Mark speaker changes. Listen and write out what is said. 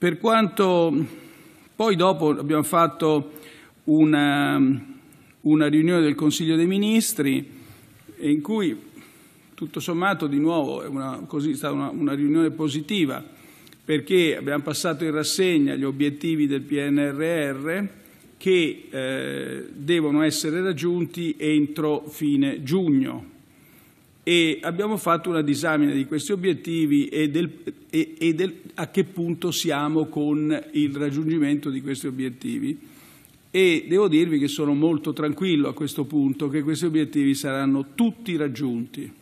Speaker 1: Per quanto poi dopo abbiamo fatto una, una riunione del Consiglio dei Ministri in cui tutto sommato di nuovo è una, così, stata una, una riunione positiva perché abbiamo passato in rassegna gli obiettivi del PNRR che eh, devono essere raggiunti entro fine giugno e abbiamo fatto una disamina di questi obiettivi e, del, e, e del, a che punto siamo con il raggiungimento di questi obiettivi e devo dirvi che sono molto tranquillo a questo punto che questi obiettivi saranno tutti raggiunti.